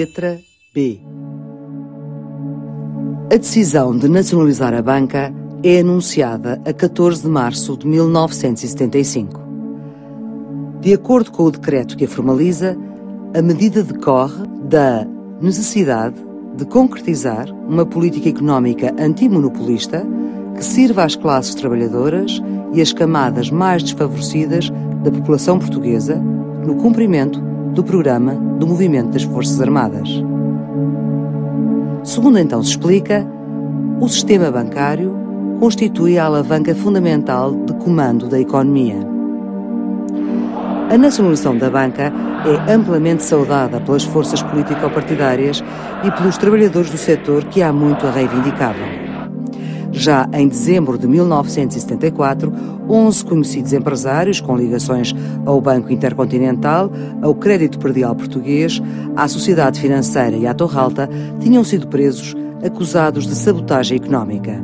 Letra B. A decisão de nacionalizar a banca é anunciada a 14 de março de 1975. De acordo com o decreto que a formaliza, a medida decorre da necessidade de concretizar uma política económica antimonopolista que sirva às classes trabalhadoras e às camadas mais desfavorecidas da população portuguesa no cumprimento do programa do Movimento das Forças Armadas. Segundo então se explica, o sistema bancário constitui a alavanca fundamental de comando da economia. A nacionalização da banca é amplamente saudada pelas forças político-partidárias e pelos trabalhadores do setor que há muito a reivindicavam. Já em dezembro de 1974, 11 conhecidos empresários com ligações ao Banco Intercontinental, ao Crédito Perdial Português, à Sociedade Financeira e à Torralta tinham sido presos acusados de sabotagem económica.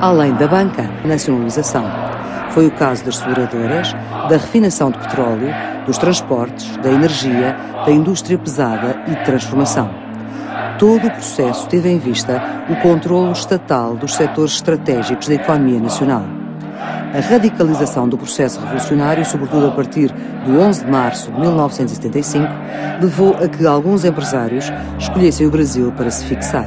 Além da banca, nacionalização. Foi o caso das seguradoras, da refinação de petróleo, dos transportes, da energia, da indústria pesada e de transformação. Todo o processo teve em vista o controlo estatal dos setores estratégicos da economia nacional. A radicalização do processo revolucionário, sobretudo a partir do 11 de março de 1975, levou a que alguns empresários escolhessem o Brasil para se fixar.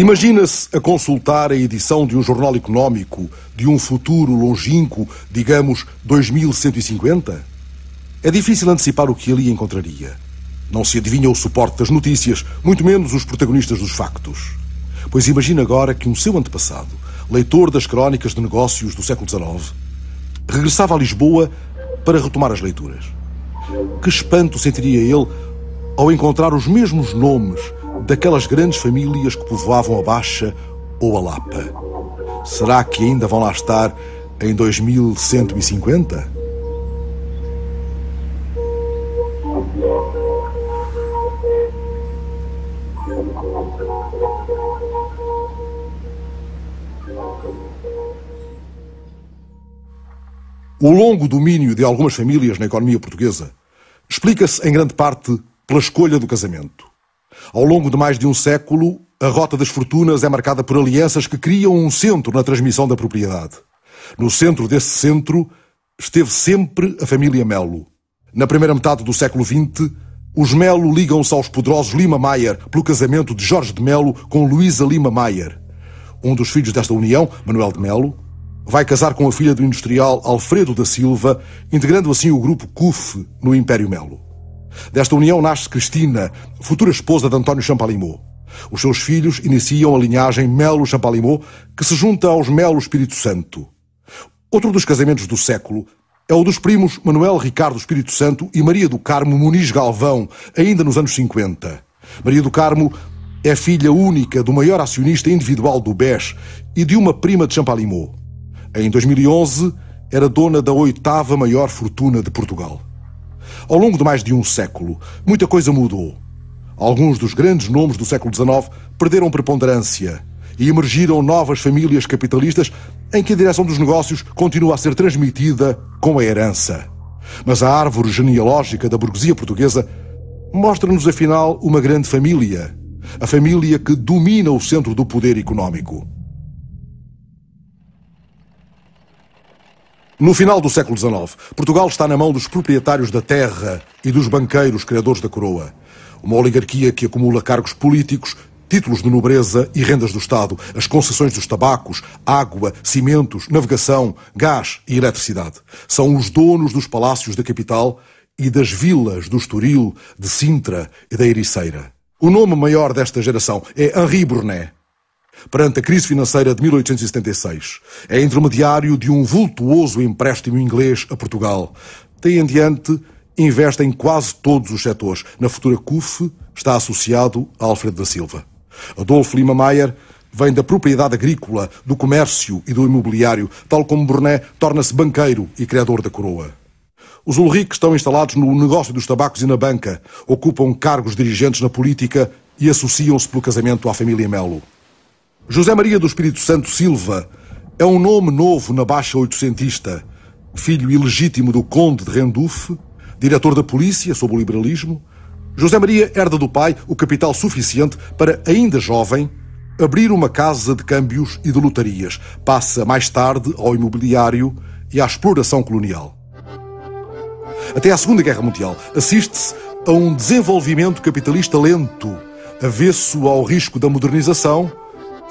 Imagina-se a consultar a edição de um jornal económico de um futuro longínquo, digamos 2150? É difícil antecipar o que ali encontraria. Não se adivinha o suporte das notícias, muito menos os protagonistas dos factos. Pois imagina agora que um seu antepassado, leitor das crónicas de negócios do século XIX, regressava a Lisboa para retomar as leituras. Que espanto sentiria ele ao encontrar os mesmos nomes daquelas grandes famílias que povoavam a Baixa ou a Lapa. Será que ainda vão lá estar em 2150? O longo domínio de algumas famílias na economia portuguesa explica-se em grande parte pela escolha do casamento. Ao longo de mais de um século, a Rota das Fortunas é marcada por alianças que criam um centro na transmissão da propriedade. No centro desse centro esteve sempre a família Melo. Na primeira metade do século XX, os Melo ligam-se aos poderosos Lima Maier pelo casamento de Jorge de Melo com Luísa Lima Maier. Um dos filhos desta união, Manuel de Melo, vai casar com a filha do industrial Alfredo da Silva, integrando assim o grupo CUF no Império Melo. Desta união nasce Cristina, futura esposa de António Champalimau. Os seus filhos iniciam a linhagem Melo Champalimau, que se junta aos Melo Espírito Santo. Outro dos casamentos do século é o dos primos Manuel Ricardo Espírito Santo e Maria do Carmo Muniz Galvão, ainda nos anos 50. Maria do Carmo é filha única do maior acionista individual do BES e de uma prima de Champalimau. Em 2011, era dona da oitava maior fortuna de Portugal. Ao longo de mais de um século, muita coisa mudou. Alguns dos grandes nomes do século XIX perderam preponderância e emergiram novas famílias capitalistas em que a direção dos negócios continua a ser transmitida com a herança. Mas a árvore genealógica da burguesia portuguesa mostra-nos, afinal, uma grande família. A família que domina o centro do poder económico. No final do século XIX, Portugal está na mão dos proprietários da terra e dos banqueiros criadores da coroa. Uma oligarquia que acumula cargos políticos, títulos de nobreza e rendas do Estado, as concessões dos tabacos, água, cimentos, navegação, gás e eletricidade. São os donos dos palácios da capital e das vilas do Estoril, de Sintra e da Ericeira. O nome maior desta geração é Henri Brunet, perante a crise financeira de 1876. É intermediário de um vultuoso empréstimo inglês a Portugal. Daí em diante, investe em quase todos os setores. Na futura CUF, está associado a Alfredo da Silva. Adolfo Lima Maier vem da propriedade agrícola, do comércio e do imobiliário, tal como Burnet torna-se banqueiro e criador da coroa. Os Ulrich estão instalados no negócio dos tabacos e na banca, ocupam cargos dirigentes na política e associam-se pelo casamento à família Melo. José Maria do Espírito Santo Silva é um nome novo na Baixa Oitocentista. Filho ilegítimo do Conde de Rendufe, diretor da polícia sob o liberalismo, José Maria herda do pai o capital suficiente para, ainda jovem, abrir uma casa de câmbios e de lotarias. Passa mais tarde ao imobiliário e à exploração colonial. Até à Segunda Guerra Mundial, assiste-se a um desenvolvimento capitalista lento, avesso ao risco da modernização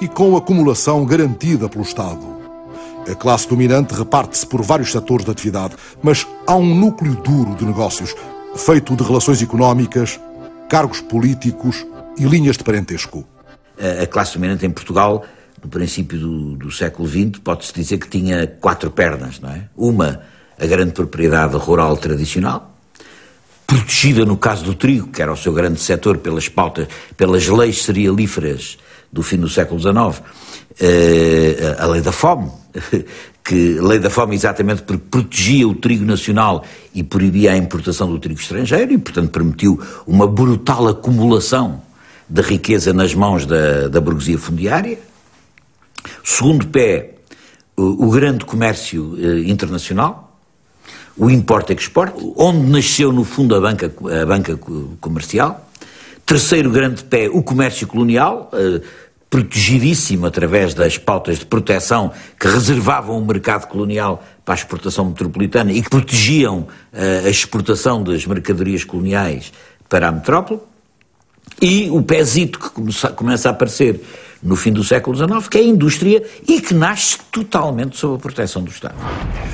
e com acumulação garantida pelo Estado. A classe dominante reparte-se por vários setores de atividade, mas há um núcleo duro de negócios, feito de relações económicas, cargos políticos e linhas de parentesco. A classe dominante em Portugal, no princípio do, do século XX, pode-se dizer que tinha quatro pernas, não é? Uma, a grande propriedade rural tradicional, protegida no caso do trigo, que era o seu grande setor pelas pautas, pelas leis cerealíferas do fim do século XIX, eh, a lei da fome, que lei da fome exatamente porque protegia o trigo nacional e proibia a importação do trigo estrangeiro e, portanto, permitiu uma brutal acumulação de riqueza nas mãos da, da burguesia fundiária. Segundo pé, o, o grande comércio eh, internacional, o import-export, onde nasceu, no fundo, a banca, a banca comercial Terceiro grande pé, o comércio colonial, eh, protegidíssimo através das pautas de proteção que reservavam o mercado colonial para a exportação metropolitana e que protegiam eh, a exportação das mercadorias coloniais para a metrópole. E o pézito que começa, começa a aparecer no fim do século XIX, que é a indústria e que nasce totalmente sob a proteção do Estado.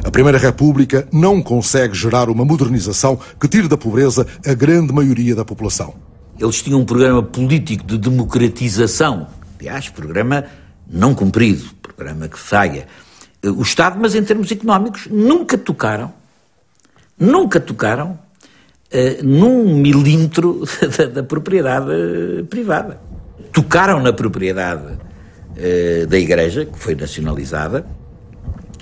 A Primeira República não consegue gerar uma modernização que tire da pobreza a grande maioria da população. Eles tinham um programa político de democratização, aliás, programa não cumprido, programa que falha. Eh, o Estado, mas em termos económicos, nunca tocaram, nunca tocaram uh, num milímetro da, da, propriedade eh, privada. Tocaram na propriedade uh, da Igreja, que foi nacionalizada,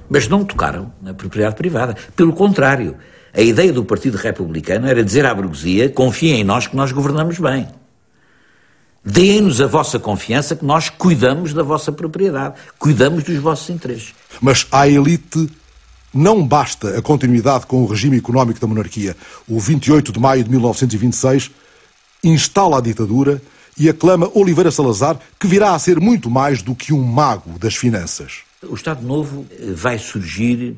mas não tocaram na propriedade privada. Pelo contrário, a ideia do Partido Republicano era dizer à burguesia: confiem em nós que nós governamos bem. Deem-nos a vossa confiança que nós cuidamos da vossa propriedade, cuidamos dos vossos interesses. Mas à elite não basta a continuidade com o regime económico da monarquia. O 28 de maio de 1926 instala a ditadura e aclama Oliveira Salazar, que virá a ser muito mais do que um mago das finanças. O Estado Novo eh, vai surgir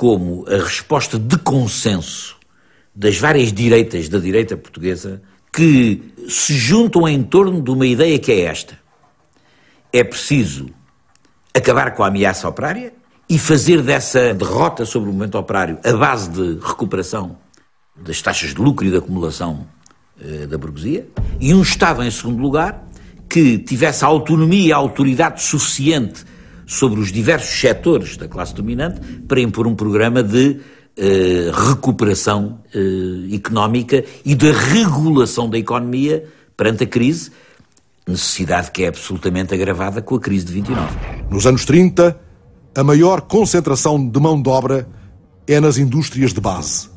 como a resposta de consenso das várias direitas da direita portuguesa que se juntam em torno de uma ideia que é esta. É preciso acabar com a ameaça operária e fazer dessa derrota sobre o movimento operário a base de recuperação das taxas de lucro e de acumulação eh, da burguesia, e um Estado, em segundo lugar, que tivesse a autonomia e a autoridade suficiente sobre os diversos setores da classe dominante para impor um programa de eh, recuperação eh, económica e de regulação da economia perante a crise, necessidade que é absolutamente agravada com a crise de 29. Nos anos 30, a maior concentração de mão de obra é nas indústrias de base.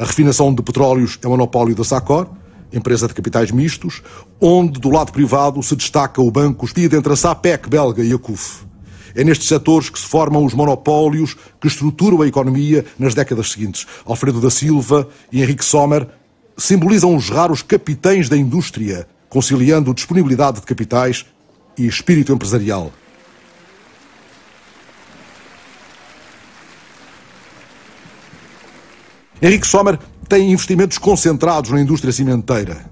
A refinação de petróleos é monopólio da SACOR, empresa de capitais mistos, onde do lado privado se destaca o banco escolhido entre a SAPEC belga e a CUF. É nestes setores que se formam os monopólios que estruturam a economia nas décadas seguintes. Alfredo da Silva e Henrique Sommer simbolizam os raros capitães da indústria, conciliando disponibilidade de capitais e espírito empresarial. Henrique Sommer tem investimentos concentrados na indústria cimenteira.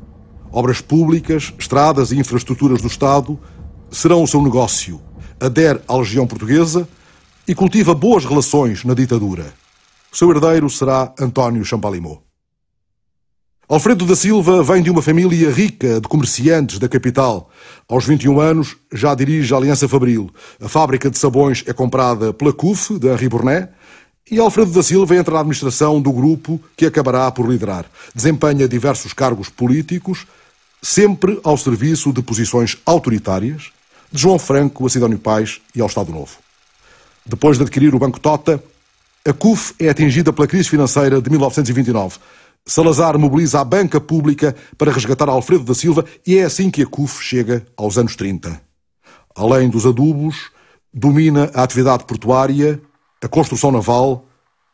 Obras públicas, estradas e infraestruturas do Estado serão o seu negócio adere à Legião Portuguesa e cultiva boas relações na ditadura. O seu herdeiro será António Champalimau. Alfredo da Silva vem de uma família rica de comerciantes da capital. Aos 21 anos já dirige a Aliança Fabril. A fábrica de sabões é comprada pela CUF, de Henri Burnet, e Alfredo da Silva entra na administração do grupo que acabará por liderar. Desempenha diversos cargos políticos, sempre ao serviço de posições autoritárias, de João Franco a Sidónio Pais e ao Estado Novo. Depois de adquirir o Banco Tota, a CUF é atingida pela crise financeira de 1929. Salazar mobiliza a banca pública para resgatar Alfredo da Silva e é assim que a CUF chega aos anos 30. Além dos adubos, domina a atividade portuária, a construção naval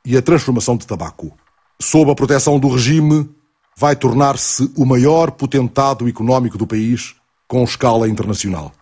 e a transformação de tabaco. Sob a proteção do regime, vai tornar-se o maior potentado económico do país com escala internacional.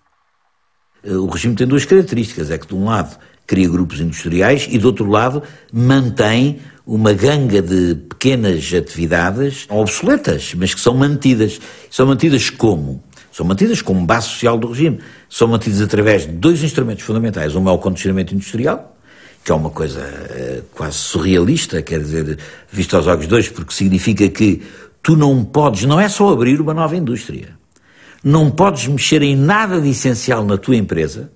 Eh, o regime tem duas características: é que, de um lado, cria grupos industriais e, do outro lado, mantém uma ganga de pequenas atividades obsoletas, mas que são mantidas. São mantidas como? São mantidas como base social do regime. São mantidas através de dois instrumentos fundamentais: um é o condicionamento industrial, que é uma coisa eh, quase surrealista, quer dizer, visto aos olhos de hoje, porque significa que tu não podes, não é só abrir uma nova indústria não podes mexer em nada de essencial na tua empresa,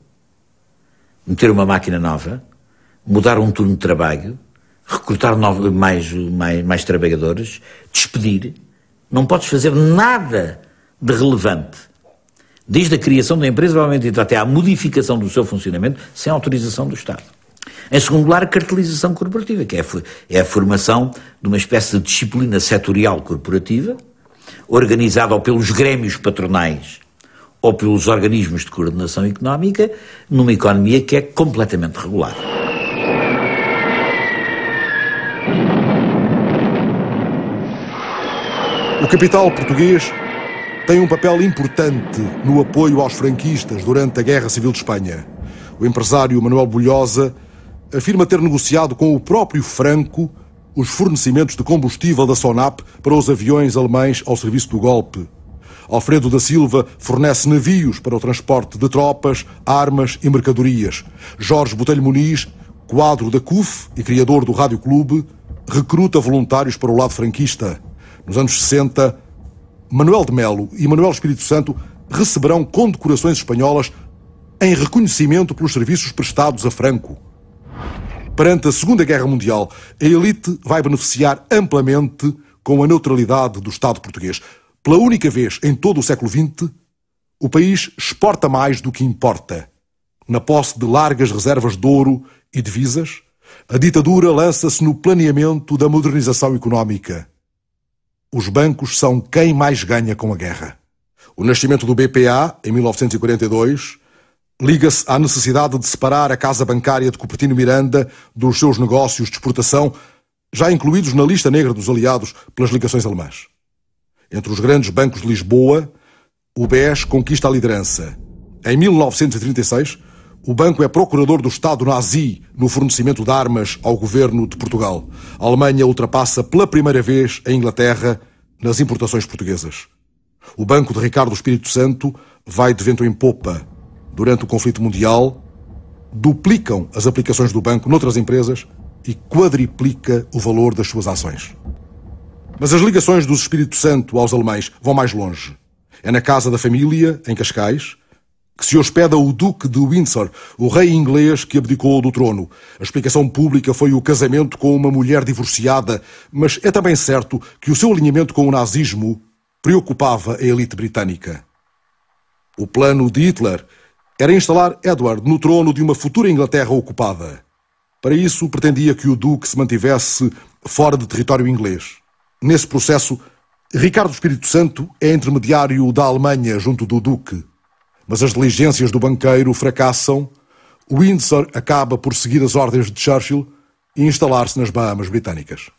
meter uma máquina nova, mudar um turno de trabalho, recrutar mais, mais, mais trabalhadores, despedir. Não podes fazer nada de relevante, desde a criação da empresa, provavelmente até à modificação do seu funcionamento, sem autorização do Estado. Em segundo lugar, a cartelização corporativa, que é a é formação de uma espécie de disciplina setorial corporativa, organizada ou pelos grêmios patronais ou pelos organismos de coordenação económica, numa economia que é completamente regulada. O capital português tem um papel importante no apoio aos franquistas durante a Guerra Civil de Espanha. O empresário Manuel Bulhosa afirma ter negociado com o próprio Franco os fornecimentos de combustível da SONAP para os aviões alemães ao serviço do golpe. Alfredo da Silva fornece navios para o transporte de tropas, armas e mercadorias. Jorge Botelho Muniz, quadro da CUF e criador do Rádio Clube, recruta voluntários para o lado franquista. Nos anos 60, Manuel de Melo e Manuel Espírito Santo receberão condecorações espanholas em reconhecimento pelos serviços prestados a Franco. Perante a Segunda Guerra Mundial, a elite vai beneficiar amplamente com a neutralidade do Estado português. Pela única vez em todo o século XX, o país exporta mais do que importa. Na posse de largas reservas de ouro e divisas, a ditadura lança-se no planeamento da modernização económica. Os bancos são quem mais ganha com a guerra. O nascimento do BPA, em 1942, liga-se à necessidade de separar a Casa Bancária de Cupertino Miranda dos seus negócios de exportação, já incluídos na lista negra dos aliados pelas ligações alemãs. Entre os grandes bancos de Lisboa, o BES conquista a liderança. Em 1936, o banco é procurador do Estado nazi no fornecimento de armas ao governo de Portugal. A Alemanha ultrapassa pela primeira vez a Inglaterra nas importações portuguesas. O banco de Ricardo Espírito Santo vai de vento em popa durante o conflito mundial, duplicam as aplicações do banco noutras empresas e quadriplica o valor das suas ações. Mas as ligações do Espírito Santo aos alemães vão mais longe. É na casa da família, em Cascais, que se hospeda o Duque de Windsor, o rei inglês que abdicou do trono. A explicação pública foi o casamento com uma mulher divorciada, mas é também certo que o seu alinhamento com o nazismo preocupava a elite britânica. O plano de Hitler era instalar Edward no trono de uma futura Inglaterra ocupada. Para isso, pretendia que o Duque se mantivesse fora de território inglês. Nesse processo, Ricardo Espírito Santo é intermediário da Alemanha junto do Duque. Mas as diligências do banqueiro fracassam, Windsor acaba por seguir as ordens de Churchill e instalar-se nas Bahamas Britânicas.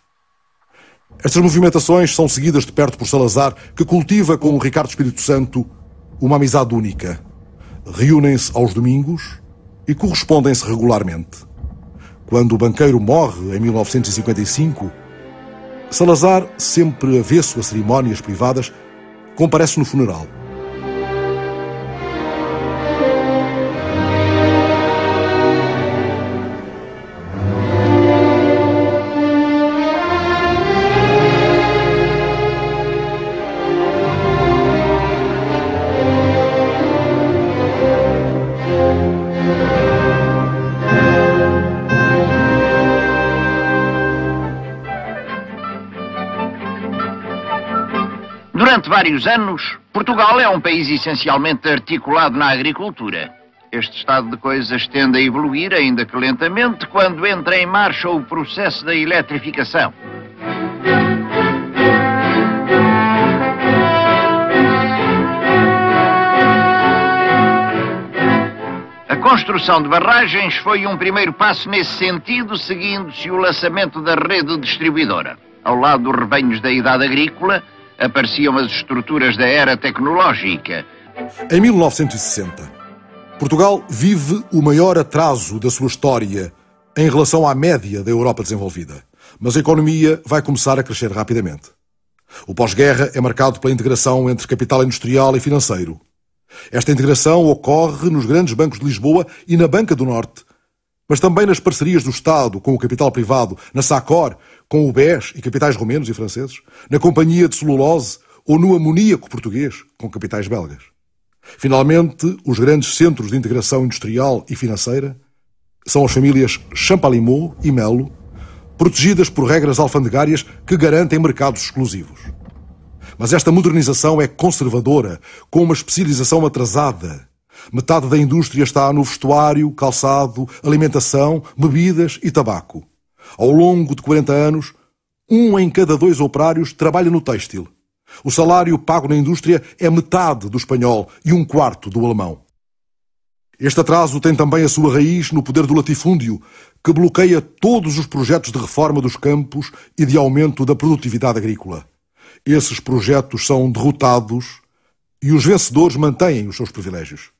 Estas movimentações são seguidas de perto por Salazar, que cultiva com o Ricardo Espírito Santo uma amizade única reúnem-se aos domingos e correspondem-se regularmente. Quando o banqueiro morre em 1955, Salazar, sempre avesso a cerimónias privadas, comparece no funeral. De vários anos, Portugal é um país essencialmente articulado na agricultura. Este estado de coisas tende a evoluir, ainda que lentamente, quando entra em marcha o processo da eletrificação. A construção de barragens foi um primeiro passo nesse sentido, seguindo-se o lançamento da rede distribuidora. Ao lado dos rebanhos da idade agrícola, apareciam as estruturas da era tecnológica. Em 1960, Portugal vive o maior atraso da sua história em relação à média da Europa desenvolvida. Mas a economia vai começar a crescer rapidamente. O pós-guerra é marcado pela integração entre capital industrial e financeiro. Esta integração ocorre nos grandes bancos de Lisboa e na Banca do Norte, mas também nas parcerias do Estado com o capital privado, na SACOR, com o BES e capitais romenos e franceses, na companhia de celulose ou no amoníaco português, com capitais belgas. Finalmente, os grandes centros de integração industrial e financeira são as famílias Champalimau e Melo, protegidas por regras alfandegárias que garantem mercados exclusivos. Mas esta modernização é conservadora, com uma especialização atrasada. Metade da indústria está no vestuário, calçado, alimentação, bebidas e tabaco. Ao longo de 40 anos, um em cada dois operários trabalha no têxtil. O salário pago na indústria é metade do espanhol e um quarto do alemão. Este atraso tem também a sua raiz no poder do latifúndio, que bloqueia todos os projetos de reforma dos campos e de aumento da produtividade agrícola. Esses projetos são derrotados e os vencedores mantêm os seus privilégios.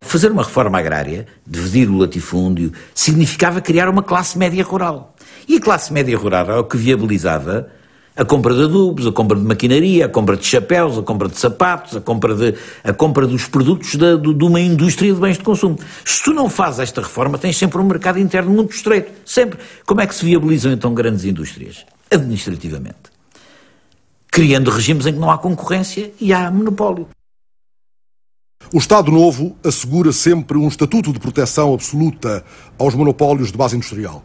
Fazer uma reforma agrária, dividir o latifúndio, significava criar uma classe média rural. E a classe média rural era é o que viabilizava a compra de adubos, a compra de maquinaria, a compra de chapéus, a compra de sapatos, a compra, de, a compra dos produtos de, de uma indústria de bens de consumo. Se tu não fazes esta reforma, tens sempre um mercado interno muito estreito. Sempre. Como é que se viabilizam então grandes indústrias? Administrativamente. Criando regimes em que não há concorrência e há monopólio. O Estado Novo assegura sempre um estatuto de proteção absoluta aos monopólios de base industrial.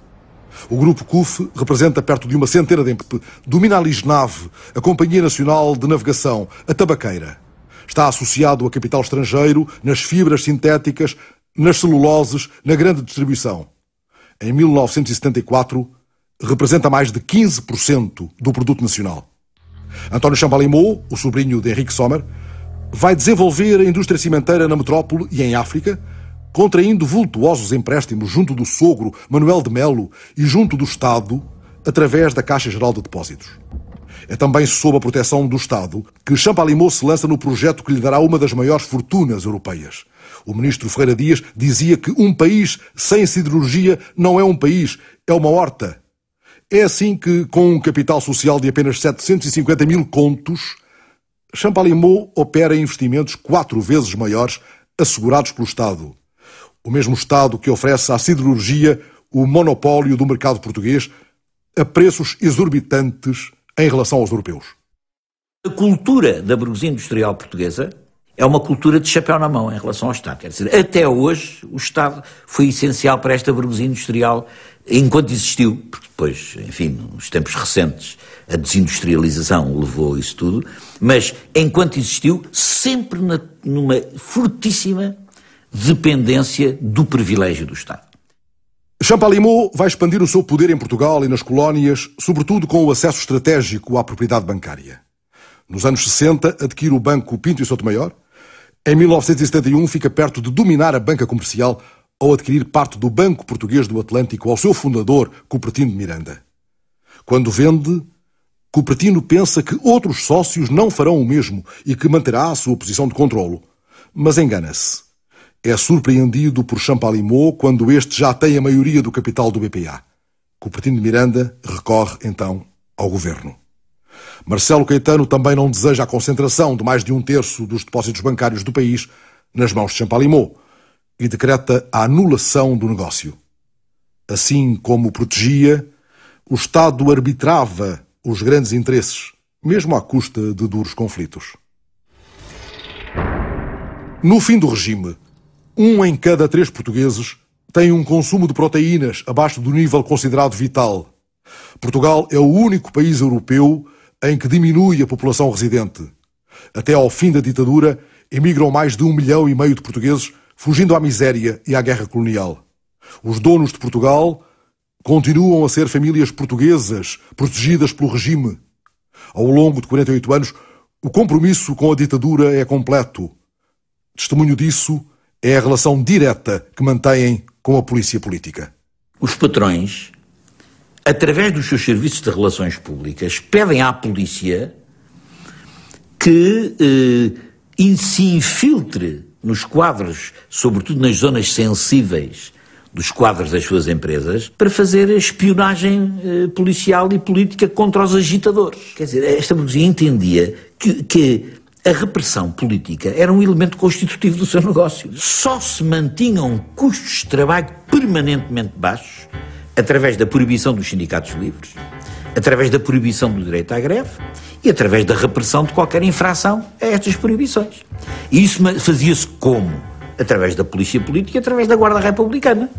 O grupo CUF representa perto de uma centena de empresas. Domina a Lisnave, a Companhia Nacional de Navegação, a Tabaqueira. Está associado a capital estrangeiro nas fibras sintéticas, nas celuloses, na grande distribuição. Em 1974, representa mais de 15% do produto nacional. António Chambalimou, o sobrinho de Henrique Sommer, vai desenvolver a indústria cimenteira na metrópole e em África, contraindo vultuosos empréstimos junto do sogro Manuel de Melo e junto do Estado, através da Caixa Geral de Depósitos. É também sob a proteção do Estado que Champalimau se lança no projeto que lhe dará uma das maiores fortunas europeias. O ministro Ferreira Dias dizia que um país sem siderurgia não é um país, é uma horta. É assim que, com um capital social de apenas 750 mil contos, Champalimau opera investimentos quatro vezes maiores assegurados pelo Estado o mesmo Estado que oferece à siderurgia o monopólio do mercado português a preços exorbitantes em relação aos europeus. A cultura da burguesia industrial portuguesa é uma cultura de chapéu na mão em relação ao Estado. Quer dizer, até hoje o Estado foi essencial para esta burguesia industrial enquanto existiu, porque depois, enfim, nos tempos recentes, a desindustrialização levou isso tudo, mas enquanto existiu, sempre na, numa fortíssima dependência do privilégio do Estado. Champalimau vai expandir o seu poder em Portugal e nas colónias, sobretudo com o acesso estratégico à propriedade bancária. Nos anos 60, adquire o Banco Pinto e Sotomayor. Em 1971, fica perto de dominar a banca comercial ao adquirir parte do Banco Português do Atlântico ao seu fundador, Cupertino de Miranda. Quando vende, Cupertino pensa que outros sócios não farão o mesmo e que manterá a sua posição de controlo. Mas engana-se é surpreendido por Champalimau quando este já tem a maioria do capital do BPA. Cupertino de Miranda recorre, então, ao governo. Marcelo Caetano também não deseja a concentração de mais de um terço dos depósitos bancários do país nas mãos de Champalimau e decreta a anulação do negócio. Assim como protegia, o Estado arbitrava os grandes interesses, mesmo à custa de duros conflitos. No fim do regime, um em cada três portugueses tem um consumo de proteínas abaixo do nível considerado vital. Portugal é o único país europeu em que diminui a população residente. Até ao fim da ditadura, emigram mais de um milhão e meio de portugueses, fugindo à miséria e à guerra colonial. Os donos de Portugal continuam a ser famílias portuguesas, protegidas pelo regime. Ao longo de 48 anos, o compromisso com a ditadura é completo. Testemunho disso, é a relação direta que mantêm com a polícia política. Os patrões, através dos seus serviços de relações públicas, pedem à polícia que eh, se infiltre nos quadros, sobretudo nas zonas sensíveis dos quadros das suas empresas, para fazer espionagem eh, policial e política contra os agitadores. Quer dizer, esta burguesia entendia que, que a repressão política era um elemento constitutivo do seu negócio. Só se mantinham custos de trabalho permanentemente baixos através da proibição dos sindicatos livres, através da proibição do direito à greve e através da repressão de qualquer infração a estas proibições. E isso fazia-se como? Através da polícia política e através da Guarda Republicana.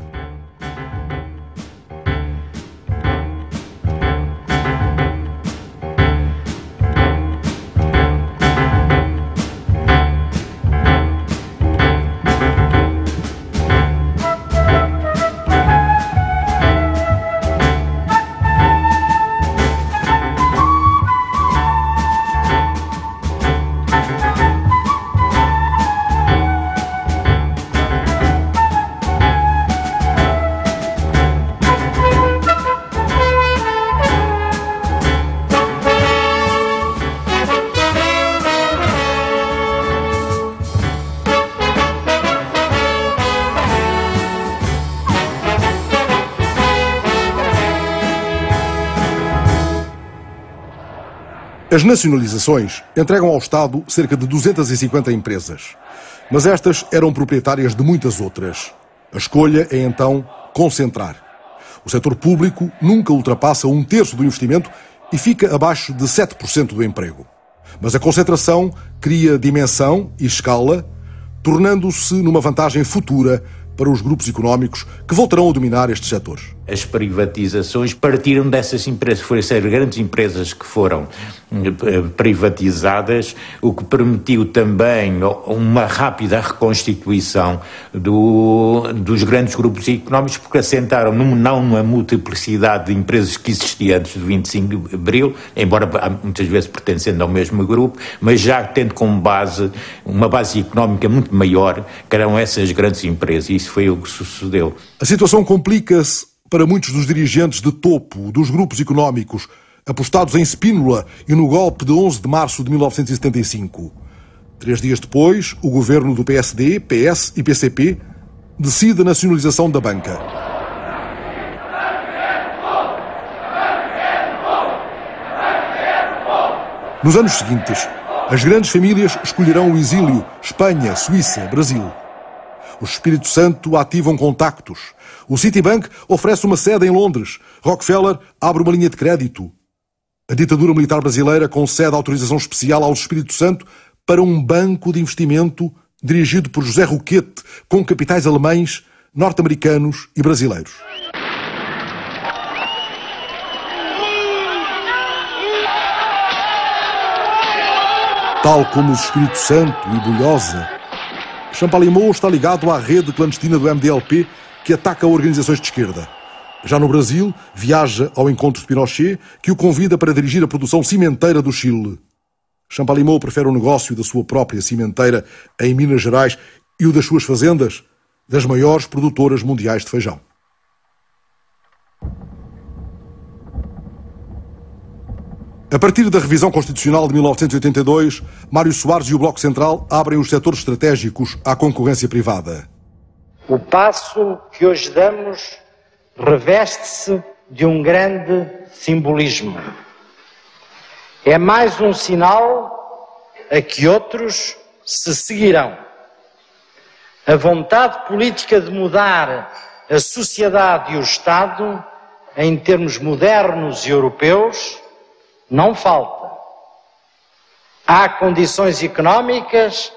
As nacionalizações entregam ao Estado cerca de 250 empresas, mas estas eram proprietárias de muitas outras. A escolha é então concentrar. O setor público nunca ultrapassa um terço do investimento e fica abaixo de 7% do emprego. Mas a concentração cria dimensão e escala, tornando-se numa vantagem futura para os grupos económicos que voltarão a dominar estes setores as privatizações partiram dessas empresas, foram ser grandes empresas que foram eh, eh, privatizadas, o que permitiu também uma rápida reconstituição do, dos grandes grupos económicos, porque assentaram num, não numa multiplicidade de empresas que existia antes do 25 de Abril, embora ah, muitas vezes pertencendo ao mesmo grupo, mas já tendo como base uma base económica muito maior, que eram essas grandes empresas, e isso foi o que sucedeu. A situação complica-se para muitos dos dirigentes de topo dos grupos económicos apostados em Spínola e no golpe de 11 de março de 1975. Três dias depois, o governo do PSD, PS e PCP decide a nacionalização da banca. Nos anos seguintes, as grandes famílias escolherão o exílio Espanha, Suíça, Brasil. O Espírito Santo ativam contactos, o Citibank oferece uma sede em Londres. Rockefeller abre uma linha de crédito. A ditadura militar brasileira concede autorização especial ao Espírito Santo para um banco de investimento dirigido por José Roquete, com capitais alemães, norte-americanos e brasileiros. Tal como o Espírito Santo e Bulhosa, Champalimau está ligado à rede clandestina do MDLP que ataca organizações de esquerda. Já no Brasil, viaja ao encontro de Pinochet, que o convida para dirigir a produção cimenteira do Chile. Champalimau prefere o negócio da sua própria cimenteira em Minas Gerais e o das suas fazendas, das maiores produtoras mundiais de feijão. A partir da revisão constitucional de 1982, Mário Soares e o Bloco Central abrem os setores estratégicos à concorrência privada. O passo que hoje damos reveste-se de um grande simbolismo. É mais um sinal a que outros se seguirão. A vontade política de mudar a sociedade e o Estado em termos modernos e europeus não falta. Há condições económicas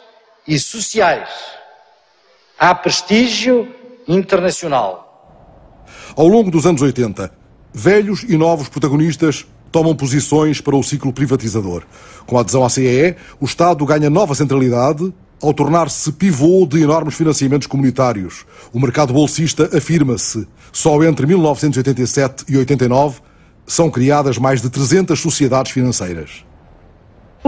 e sociais há prestígio internacional. Ao longo dos anos 80, velhos e novos protagonistas tomam posições para o ciclo privatizador. Com a adesão à CEE, o Estado ganha nova centralidade ao tornar-se pivô de enormes financiamentos comunitários. O mercado bolsista afirma-se. Só entre 1987 e 89 são criadas mais de 300 sociedades financeiras.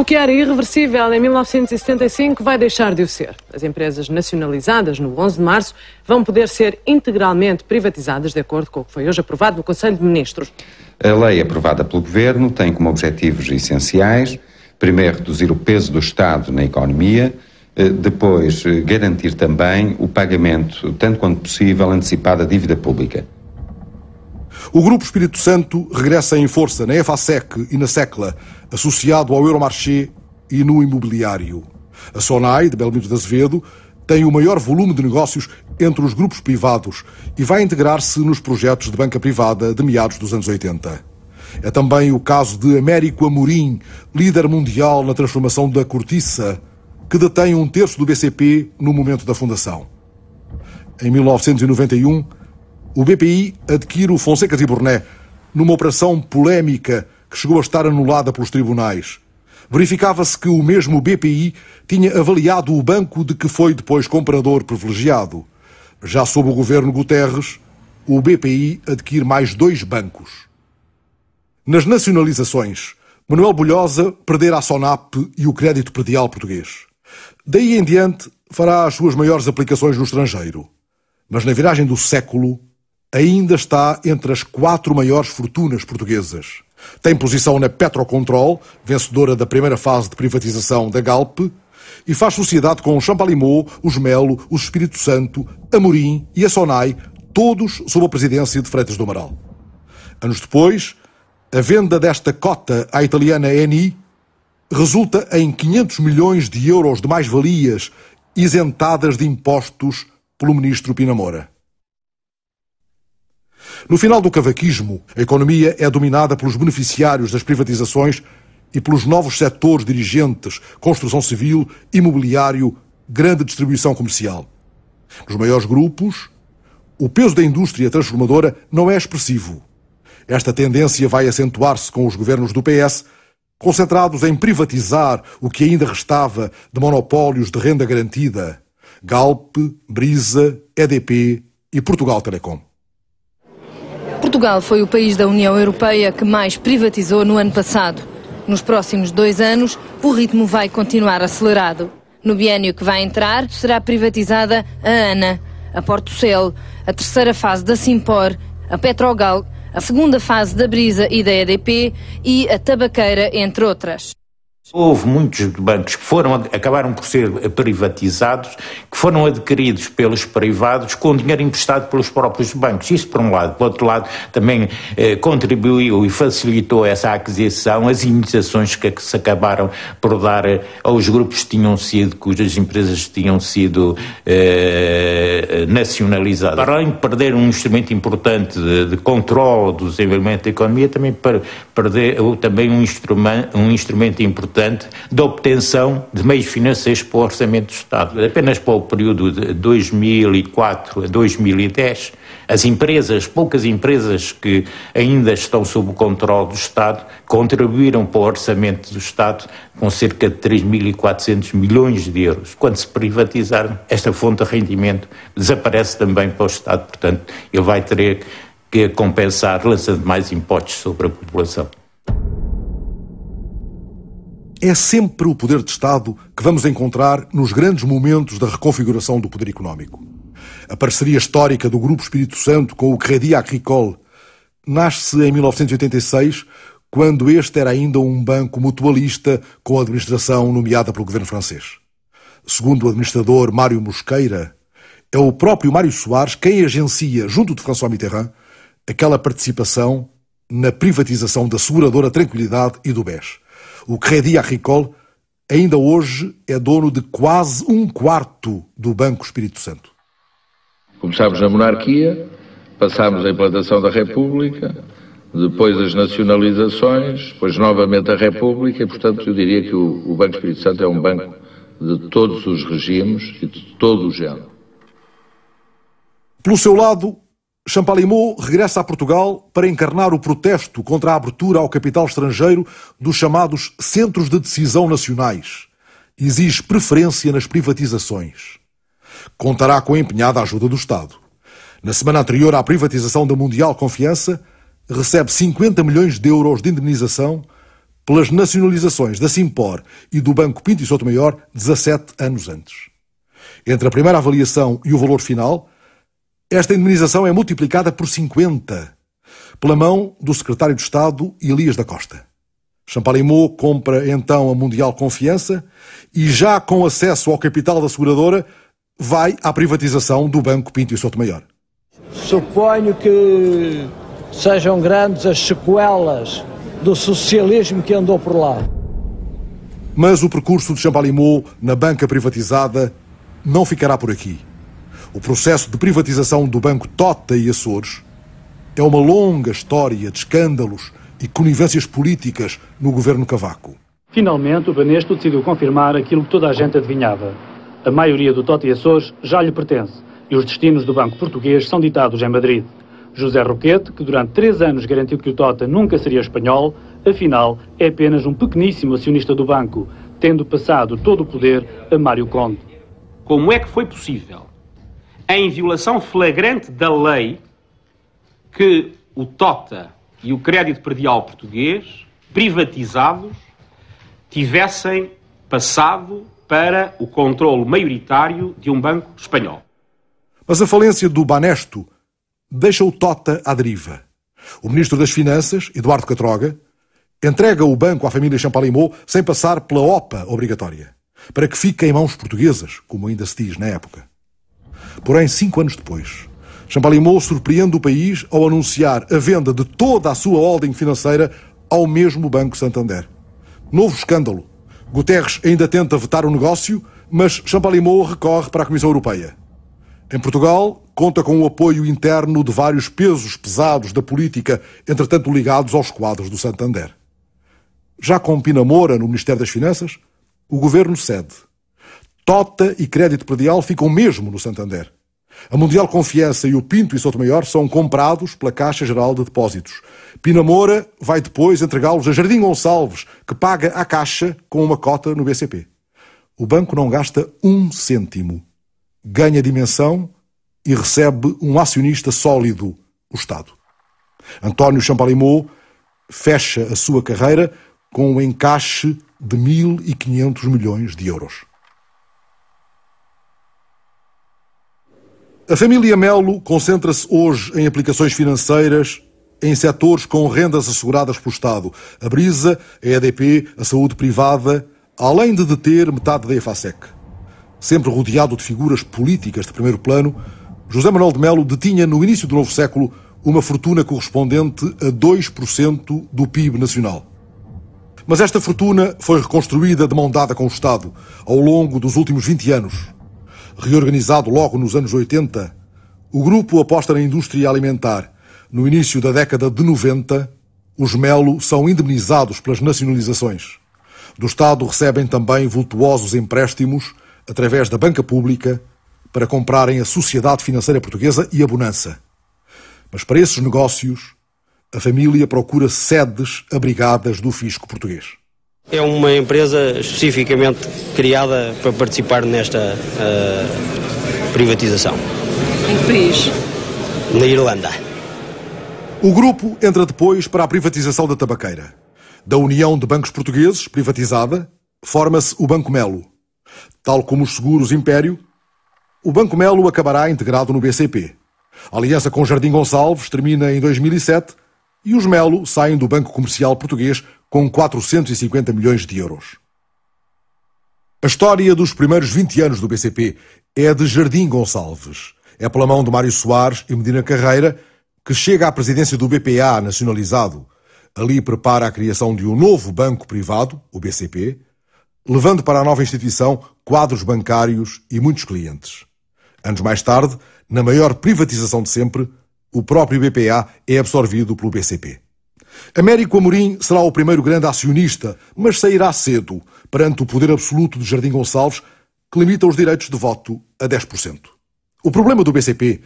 O que era irreversível em 1975 vai deixar de o ser. As empresas nacionalizadas no 11 de março vão poder ser integralmente privatizadas, de acordo com o que foi hoje aprovado no Conselho de Ministros. A lei aprovada pelo Governo tem como objetivos essenciais: primeiro, reduzir o peso do Estado na economia, eh, depois, eh, garantir também o pagamento, tanto quanto possível, antecipado da dívida pública. O Grupo Espírito Santo regressa em força na EFASEC e na SECLA, associado ao Euromarché e no imobiliário. A SONAI, de Belmiro de Azevedo, tem o maior volume de negócios entre os grupos privados e vai integrar-se nos projetos de banca privada de meados dos anos 80. É também o caso de Américo Amorim, líder mundial na transformação da cortiça, que detém um terço do BCP no momento da fundação. Em 1991, o BPI adquire o Fonseca Tiburné numa operação polémica que chegou a estar anulada pelos tribunais. Verificava-se que o mesmo BPI tinha avaliado o banco de que foi depois comprador privilegiado. Já sob o governo Guterres, o BPI adquire mais dois bancos. Nas nacionalizações, Manuel Bolhosa perderá a Sonap e o crédito predial português. Daí em diante, fará as suas maiores aplicações no estrangeiro. Mas na viragem do século, ainda está entre as quatro maiores fortunas portuguesas. Tem posição na Petrocontrol, vencedora da primeira fase de privatização da Galp, e faz sociedade com o Champalimau, os Melo, o Espírito Santo, Amorim e a Sonai, todos sob a presidência de Freitas do Amaral. Anos depois, a venda desta cota à italiana Eni resulta em 500 milhões de euros de mais-valias isentadas de impostos pelo ministro Pinamora. No final do cavaquismo, a economia é dominada pelos beneficiários das privatizações e pelos novos setores dirigentes, construção civil, imobiliário, grande distribuição comercial. Nos maiores grupos, o peso da indústria transformadora não é expressivo. Esta tendência vai acentuar-se com os governos do PS, concentrados em privatizar o que ainda restava de monopólios de renda garantida: Galp, Brisa, EDP e Portugal Telecom. Portugal foi o país da União Europeia que mais privatizou no ano passado. Nos próximos dois anos, o ritmo vai continuar acelerado. No biênio que vai entrar, será privatizada a ANA, a Porto Cel, a terceira fase da Simpor, a Petrogal, a segunda fase da Brisa e da EDP e a Tabaqueira, entre outras. Houve muitos bancos que foram, acabaram por ser privatizados, que foram adquiridos pelos privados com dinheiro emprestado pelos próprios bancos. Isso por um lado. Por outro lado, também eh, contribuiu e facilitou essa aquisição, as indenizações que, é que, se acabaram por dar eh, aos grupos que tinham sido, cujas empresas tinham sido eh, nacionalizadas. Para além de perder um instrumento importante de, de controle do desenvolvimento da economia, também para perder também um, instrumento, um instrumento importante importante da obtenção de meios financeiros para o Orçamento do Estado. Apenas para o período de 2004 a 2010, as empresas, poucas empresas que ainda estão sob o controle do Estado, contribuíram para o Orçamento do Estado com cerca de 3.400 milhões de euros. Quando se privatizar, esta fonte de rendimento desaparece também para o Estado, portanto, ele vai ter que compensar lançando mais impostos sobre a população é sempre o poder de Estado que vamos encontrar nos grandes momentos da reconfiguração do poder económico. A parceria histórica do Grupo Espírito Santo com o Crédit Agricole nasce em 1986, quando este era ainda um banco mutualista com a administração nomeada pelo governo francês. Segundo o administrador Mário Mosqueira, é o próprio Mário Soares quem agencia, junto de François Mitterrand, aquela participação na privatização da seguradora Tranquilidade e do BES o Crédit Agricole ainda hoje é dono de quase um quarto do Banco Espírito Santo. Começámos na monarquia, passámos a implantação da República, depois as nacionalizações, depois novamente a República, e portanto eu diria que o, Banco Espírito Santo é um banco de todos os regimes e de todo o género. Pelo seu lado, Champalimau regressa a Portugal para encarnar o protesto contra a abertura ao capital estrangeiro dos chamados Centros de Decisão Nacionais. Exige preferência nas privatizações. Contará com a empenhada ajuda do Estado. Na semana anterior à privatização da Mundial Confiança, recebe 50 milhões de euros de indemnização pelas nacionalizações da Simpor e do Banco Pinto e maior 17 anos antes. Entre a primeira avaliação e o valor final, esta indemnização é multiplicada por 50 pela mão do secretário de Estado Elias da Costa. Champalimau compra então a Mundial Confiança e, já com acesso ao capital da seguradora, vai à privatização do Banco Pinto e Sotomayor. Suponho que sejam grandes as sequelas do socialismo que andou por lá. Mas o percurso de Champalimau na banca privatizada não ficará por aqui. O processo de privatização do Banco Tota e Açores é uma longa história de escândalos e conivências políticas no governo Cavaco. Finalmente, o Banesto decidiu confirmar aquilo que toda a gente adivinhava. A maioria do Tota e Açores já lhe pertence e os destinos do Banco Português são ditados em Madrid. José Roquete, que durante três anos garantiu que o Tota nunca seria espanhol, afinal é apenas um pequeníssimo acionista do banco, tendo passado todo o poder a Mário Conde. Como é que foi possível em violação flagrante da lei que o TOTA e o crédito perdial português, privatizados, tivessem passado para o controle maioritário de um banco espanhol. Mas a falência do Banesto deixa o Tota à deriva. O ministro das Finanças, Eduardo Catroga, entrega o banco à família Champalimau sem passar pela OPA obrigatória, para que fique em mãos portuguesas, como ainda se diz na época. Porém, cinco anos depois, Champalimau surpreende o país ao anunciar a venda de toda a sua holding financeira ao mesmo Banco Santander. Novo escândalo. Guterres ainda tenta vetar o negócio, mas Champalimau recorre para a Comissão Europeia. Em Portugal, conta com o apoio interno de vários pesos pesados da política, entretanto ligados aos quadros do Santander. Já com Pina Moura no Ministério das Finanças, o governo cede Tota e crédito predial ficam mesmo no Santander. A Mundial Confiança e o Pinto e Sotomayor são comprados pela Caixa Geral de Depósitos. Pinamora vai depois entregá-los a Jardim Gonçalves, que paga à Caixa com uma cota no BCP. O banco não gasta um cêntimo. Ganha dimensão e recebe um acionista sólido, o Estado. António Champalimau fecha a sua carreira com um encaixe de 1.500 milhões de euros. A família Melo concentra-se hoje em aplicações financeiras em setores com rendas asseguradas pelo Estado. A Brisa, a EDP, a saúde privada, além de deter metade da EFASEC. Sempre rodeado de figuras políticas de primeiro plano, José Manuel de Melo detinha no início do novo século uma fortuna correspondente a 2% do PIB nacional. Mas esta fortuna foi reconstruída de mão dada com o Estado ao longo dos últimos 20 anos Reorganizado logo nos anos 80, o grupo aposta na indústria alimentar. No início da década de 90, os Melo são indemnizados pelas nacionalizações. Do Estado recebem também vultuosos empréstimos através da banca pública para comprarem a Sociedade Financeira Portuguesa e a Bonança. Mas para esses negócios, a família procura sedes abrigadas do fisco português. É uma empresa especificamente criada para participar nesta uh, privatização. Em que país? Na Irlanda. O grupo entra depois para a privatização da tabaqueira. Da União de Bancos Portugueses, privatizada, forma-se o Banco Melo. Tal como os seguros Império, o Banco Melo acabará integrado no BCP. A aliança com Jardim Gonçalves termina em 2007 e os Melo saem do Banco Comercial Português com 450 milhões de euros. A história dos primeiros 20 anos do BCP é de Jardim Gonçalves. É pela mão de Mário Soares e Medina Carreira que chega à presidência do BPA nacionalizado. Ali prepara a criação de um novo banco privado, o BCP, levando para a nova instituição quadros bancários e muitos clientes. Anos mais tarde, na maior privatização de sempre, o próprio BPA é absorvido pelo BCP. Américo Amorim será o primeiro grande acionista, mas sairá cedo perante o poder absoluto de Jardim Gonçalves, que limita os direitos de voto a 10%. O problema do BCP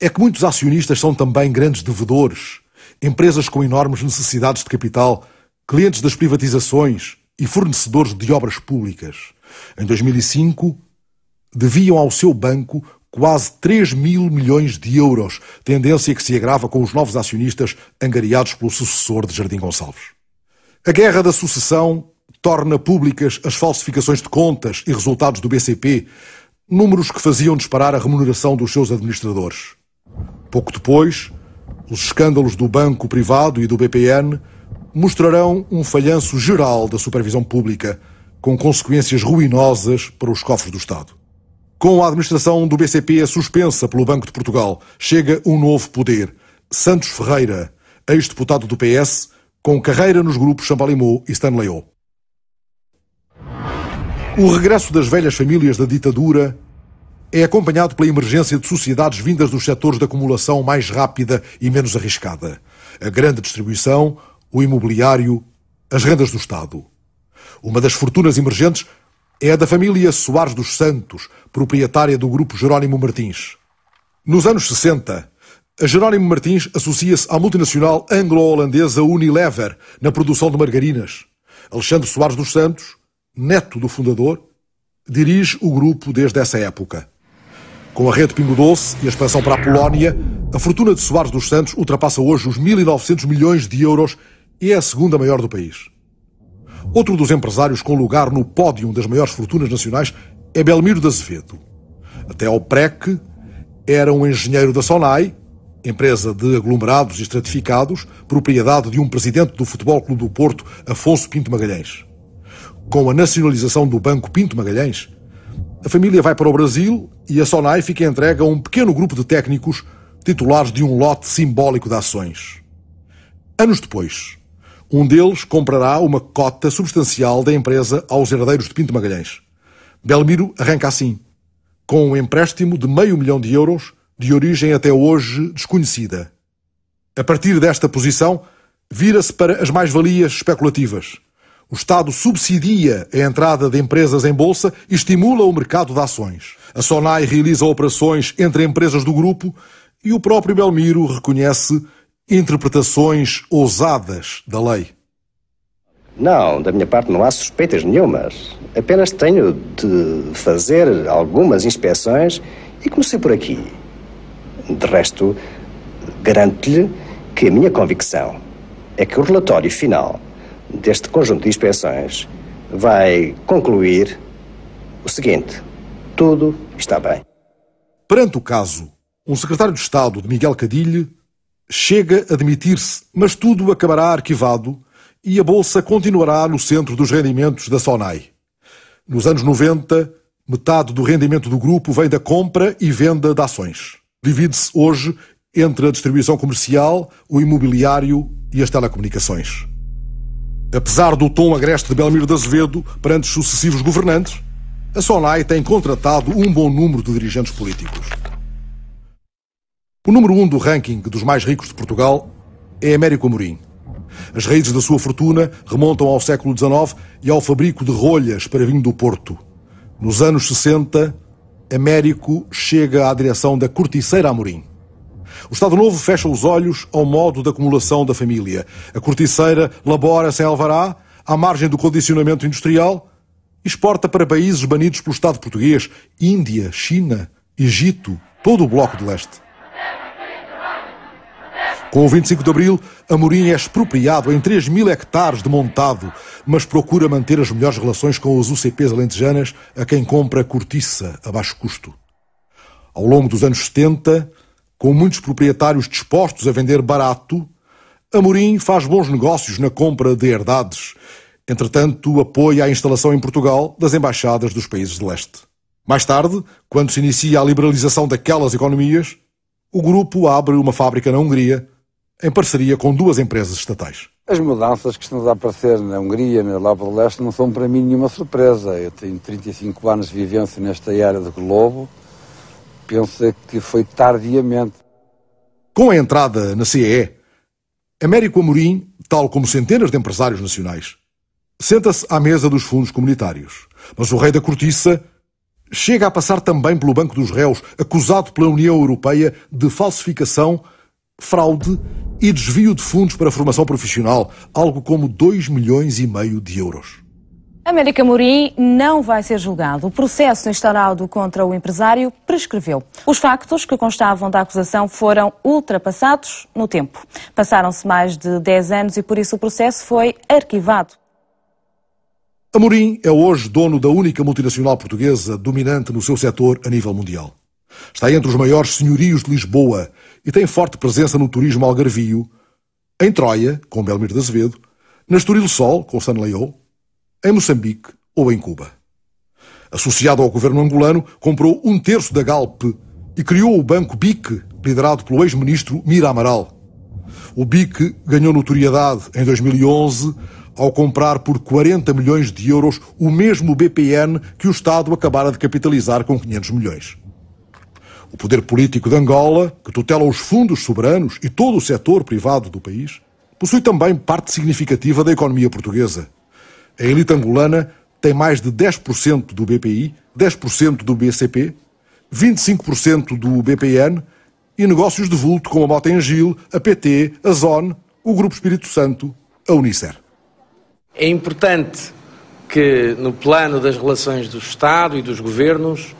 é que muitos acionistas são também grandes devedores, empresas com enormes necessidades de capital, clientes das privatizações e fornecedores de obras públicas. Em 2005, deviam ao seu banco quase 3 mil milhões de euros, tendência que se agrava com os novos acionistas angariados pelo sucessor de Jardim Gonçalves. A guerra da sucessão torna públicas as falsificações de contas e resultados do BCP, números que faziam disparar a remuneração dos seus administradores. Pouco depois, os escândalos do banco privado e do BPN mostrarão um falhanço geral da supervisão pública, com consequências ruinosas para os cofres do Estado. Com a administração do BCP suspensa pelo Banco de Portugal, chega um novo poder. Santos Ferreira, ex-deputado do PS, com carreira nos grupos Chambalimou e Stanleyou. O regresso das velhas famílias da ditadura é acompanhado pela emergência de sociedades vindas dos setores de acumulação mais rápida e menos arriscada. A grande distribuição, o imobiliário, as rendas do Estado. Uma das fortunas emergentes é da família Soares dos Santos, proprietária do grupo Jerónimo Martins. Nos anos 60, a Jerónimo Martins associa-se à multinacional anglo-holandesa Unilever na produção de margarinas. Alexandre Soares dos Santos, neto do fundador, dirige o grupo desde essa época. Com a rede Pingo Doce e a expansão para a Polónia, a fortuna de Soares dos Santos ultrapassa hoje os 1.900 milhões de euros e é a segunda maior do país. Outro dos empresários com lugar no pódio das maiores fortunas nacionais é Belmiro de Azevedo. Até ao PREC, era um engenheiro da SONAI, empresa de aglomerados e estratificados, propriedade de um presidente do Futebol Clube do Porto, Afonso Pinto Magalhães. Com a nacionalização do Banco Pinto Magalhães, a família vai para o Brasil e a SONAI fica entregue a um pequeno grupo de técnicos titulares de um lote simbólico de ações. Anos depois, um deles comprará uma cota substancial da empresa aos herdeiros de Pinto Magalhães. Belmiro arranca assim, com um empréstimo de meio milhão de euros, de origem até hoje desconhecida. A partir desta posição, vira-se para as mais-valias especulativas. O Estado subsidia a entrada de empresas em bolsa e estimula o mercado de ações. A Sonai realiza operações entre empresas do grupo e o próprio Belmiro reconhece interpretações ousadas da lei. Não, da minha parte não há suspeitas nenhumas. Apenas tenho de fazer algumas inspeções e comecei por aqui. De resto, garanto-lhe que a minha convicção é que o relatório final deste conjunto de inspeções vai concluir o seguinte: tudo está bem. Perante o caso, um secretário de Estado de Miguel Cadilhe chega a admitir se mas tudo acabará arquivado e a Bolsa continuará no centro dos rendimentos da SONAI. Nos anos 90, metade do rendimento do grupo vem da compra e venda de ações. Divide-se hoje entre a distribuição comercial, o imobiliário e as telecomunicações. Apesar do tom agreste de Belmiro de Azevedo perante sucessivos governantes, a SONAI tem contratado um bom número de dirigentes políticos. O número um do ranking dos mais ricos de Portugal é Américo Amorim. As raízes da sua fortuna remontam ao século XIX e ao fabrico de rolhas para vinho do Porto. Nos anos 60, Américo chega à direção da Corticeira Amorim. O Estado Novo fecha os olhos ao modo de acumulação da família. A corticeira labora sem alvará, à margem do condicionamento industrial, e exporta para países banidos pelo Estado português, Índia, China, Egito, todo o bloco de leste. Com o 25 de Abril, Amorim é expropriado em 3 mil hectares de montado, mas procura manter as melhores relações com os UCPs alentejanas, a quem compra cortiça a baixo custo. Ao longo dos anos 70, com muitos proprietários dispostos a vender barato, Amorim faz bons negócios na compra de herdades. Entretanto, apoia a instalação em Portugal das embaixadas dos países de leste. Mais tarde, quando se inicia a liberalização daquelas economias, o grupo abre uma fábrica na Hungria em parceria com duas empresas estatais. As mudanças que estão a aparecer na Hungria, na Europa do Leste, não são para mim nenhuma surpresa. Eu tenho 35 anos de vivência nesta área do globo. Penso é que foi tardiamente. Com a entrada na CEE, Américo Amorim, tal como centenas de empresários nacionais, senta-se à mesa dos fundos comunitários. Mas o rei da cortiça chega a passar também pelo Banco dos Réus, acusado pela União Europeia de falsificação, fraude e desvio de fundos para a formação profissional, algo como 2 milhões e meio de euros. América Morim não vai ser julgado. O processo instaurado contra o empresário prescreveu. Os factos que constavam da acusação foram ultrapassados no tempo. Passaram-se mais de 10 anos e por isso o processo foi arquivado. Amorim é hoje dono da única multinacional portuguesa dominante no seu setor a nível mundial. Está entre os maiores senhorios de Lisboa e tem forte presença no turismo algarvio, em Troia, com Belmir de Azevedo, na Estoril Sol, com Leão, em Moçambique ou em Cuba. Associado ao governo angolano, comprou um terço da Galp e criou o Banco BIC, liderado pelo ex-ministro Mira Amaral. O BIC ganhou notoriedade em 2011 ao comprar por 40 milhões de euros o mesmo BPN que o Estado acabara de capitalizar com 500 milhões o poder político de Angola, que tutela os fundos soberanos e todo o setor privado do país, possui também parte significativa da economia portuguesa. A elite angolana tem mais de 10% do BPI, 10% do BCP, 25% do BPN e negócios de vulto como a Motengil, a PT, a ZON, o Grupo Espírito Santo, a Unicer. É importante que, no plano das relações do Estado e dos governos,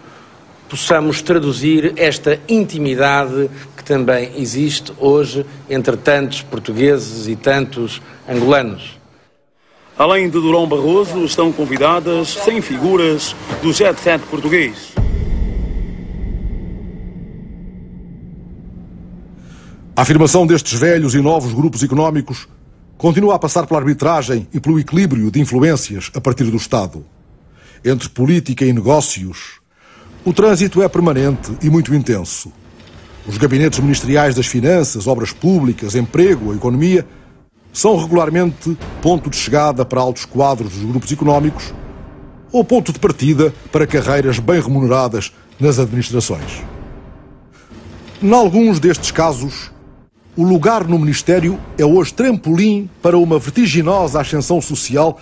possamos traduzir esta intimidade que também existe hoje entre tantos portugueses e tantos angolanos. Além de Durão Barroso, estão convidadas 100 figuras do Jet Set português. A afirmação destes velhos e novos grupos económicos continua a passar pela arbitragem e pelo equilíbrio de influências a partir do Estado. Entre política e negócios, o trânsito é permanente e muito intenso. Os gabinetes ministeriais das Finanças, Obras Públicas, Emprego, Economia são regularmente ponto de chegada para altos quadros dos grupos económicos ou ponto de partida para carreiras bem remuneradas nas administrações. Em alguns destes casos, o lugar no Ministério é hoje trampolim para uma vertiginosa ascensão social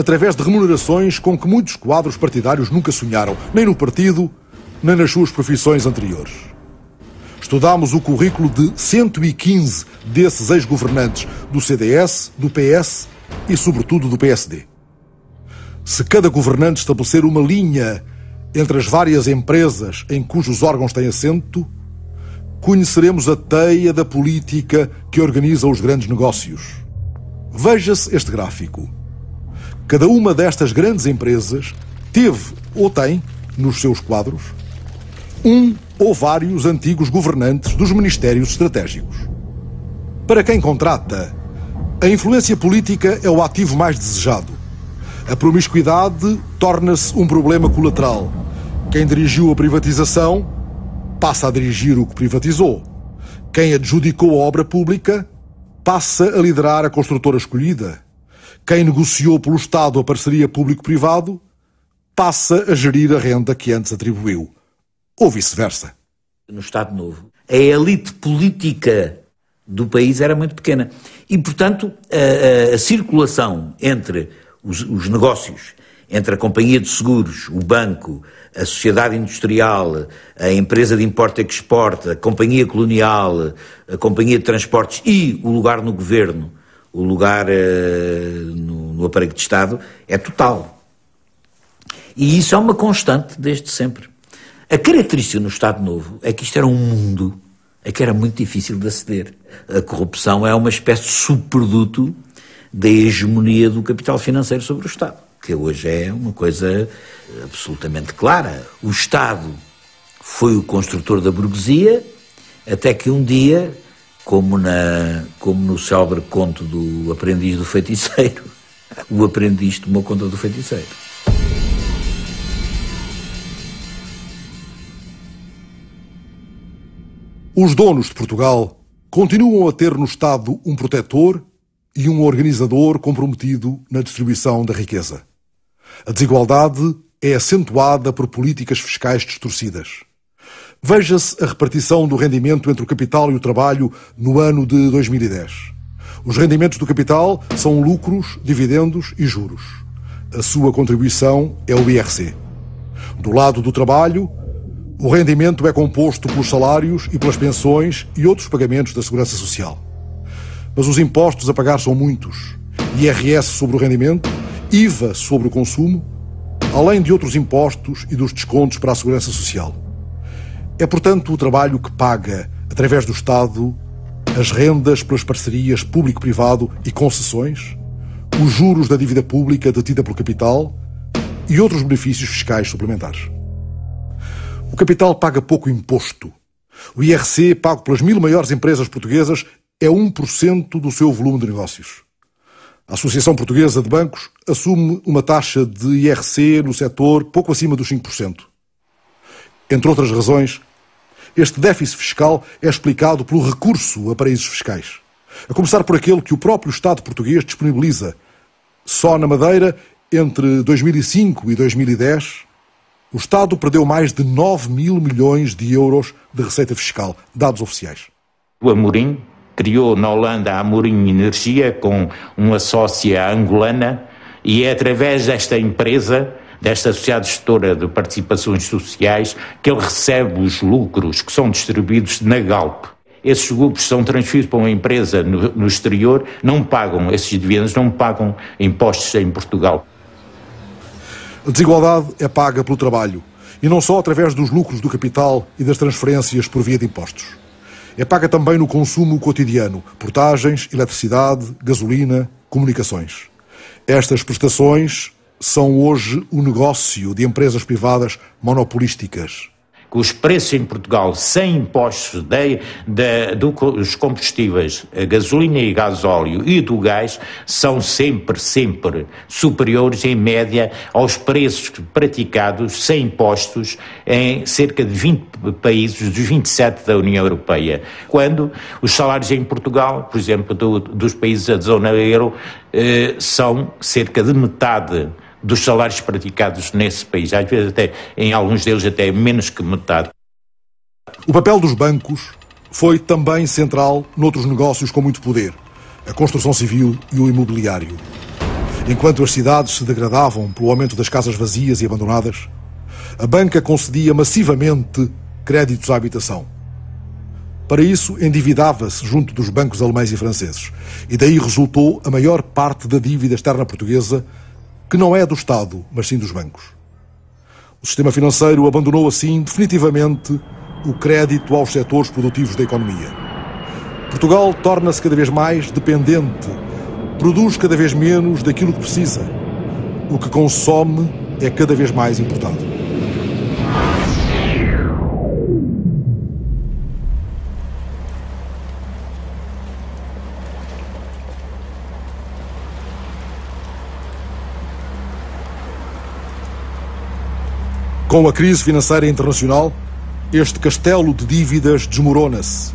através de remunerações com que muitos quadros partidários nunca sonharam, nem no partido, nem nas suas profissões anteriores. Estudámos o currículo de 115 desses ex-governantes do CDS, do PS e, sobretudo, do PSD. Se cada governante estabelecer uma linha entre as várias empresas em cujos órgãos tem assento, conheceremos a teia da política que organiza os grandes negócios. Veja-se este gráfico. Cada uma destas grandes empresas teve ou tem nos seus quadros um ou vários antigos governantes dos ministérios estratégicos. Para quem contrata, a influência política é o ativo mais desejado. A promiscuidade torna-se um problema colateral. Quem dirigiu a privatização passa a dirigir o que privatizou. Quem adjudicou a obra pública passa a liderar a construtora escolhida. Quem negociou pelo Estado a parceria público-privado passa a gerir a renda que antes atribuiu, ou vice-versa. No Estado Novo, a elite política do país era muito pequena. E, portanto, a, a, a circulação entre os, os, negócios, entre a companhia de seguros, o banco, a sociedade industrial, a empresa de importa e exporta, a companhia colonial, a companhia de transportes e o lugar no governo, o lugar uh, no, no aparelho de Estado é total. E isso é uma constante desde sempre. A característica no Estado Novo é que isto era um mundo a é que era muito difícil de aceder. A corrupção é uma espécie de subproduto da hegemonia do capital financeiro sobre o Estado, que hoje é uma coisa eh, absolutamente clara. O Estado foi o construtor da burguesia, até que um dia como, na, como no célebre conto do aprendiz do feiticeiro, o aprendiz tomou conta do feiticeiro. Os donos de Portugal continuam a ter no Estado um protetor e um organizador comprometido na distribuição da riqueza. A desigualdade é acentuada por políticas fiscais distorcidas. Veja-se a repartição do rendimento entre o capital e o trabalho no ano de 2010. Os rendimentos do capital são lucros, dividendos e juros. A sua contribuição é o IRC. Do lado do trabalho, o rendimento é composto pelos salários e pelas pensões e outros pagamentos da Segurança Social. Mas os impostos a pagar são muitos: IRS sobre o rendimento, IVA sobre o consumo, além de outros impostos e dos descontos para a Segurança Social. É, portanto, o trabalho que paga, através do Estado, as rendas pelas parcerias público-privado e concessões, os juros da dívida pública detida pelo capital e outros benefícios fiscais suplementares. O capital paga pouco imposto. O IRC, pago pelas mil maiores empresas portuguesas, é 1% do seu volume de negócios. A Associação Portuguesa de Bancos assume uma taxa de IRC no setor pouco acima dos 5%. Entre outras razões, este déficit fiscal é explicado pelo recurso a paraísos fiscais. A começar por aquele que o próprio Estado português disponibiliza. Só na Madeira, entre 2005 e 2010, o Estado perdeu mais de 9 mil milhões de euros de receita fiscal, dados oficiais. O Amorim criou na Holanda a Amorim Energia com uma sócia angolana e é através desta empresa desta sociedade gestora de participações sociais, que ele recebe os lucros que são distribuídos na Galp. Esses lucros são transferidos para uma empresa no, no exterior, não pagam, esses dividendos não pagam impostos em Portugal. A desigualdade é paga pelo trabalho, e não só através dos lucros do capital e das transferências por via de impostos. É paga também no consumo cotidiano, portagens, eletricidade, gasolina, comunicações. Estas prestações são hoje o negócio de empresas privadas monopolísticas que os preços em Portugal sem impostos de, de, dos combustíveis, gasolina e gasóleo e do gás são sempre, sempre superiores em média aos preços praticados sem impostos em cerca de 20 países dos 27 da União Europeia. Quando os salários em Portugal, por exemplo, do, dos países da zona euro, eh, são cerca de metade dos salários praticados nesse país, às vezes até em alguns deles até menos que metade. O papel dos bancos foi também central noutros negócios com muito poder, a construção civil e o imobiliário. Enquanto as cidades se degradavam pelo aumento das casas vazias e abandonadas, a banca concedia massivamente créditos à habitação. Para isso, endividava-se junto dos bancos alemães e franceses, e daí resultou a maior parte da dívida externa portuguesa que não é do Estado, mas sim dos bancos. O sistema financeiro abandonou assim definitivamente o crédito aos setores produtivos da economia. Portugal torna-se cada vez mais dependente, produz cada vez menos daquilo que precisa. O que consome é cada vez mais importado. Com a crise financeira internacional, este castelo de dívidas desmorona-se.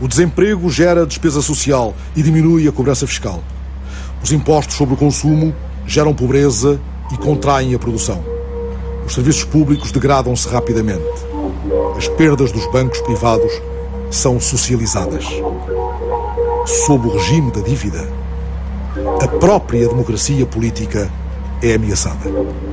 O desemprego gera despesa social e diminui a cobrança fiscal. Os impostos sobre o consumo geram pobreza e contraem a produção. Os serviços públicos degradam-se rapidamente. As perdas dos bancos privados são socializadas. Sob o regime da dívida, a própria democracia política é ameaçada.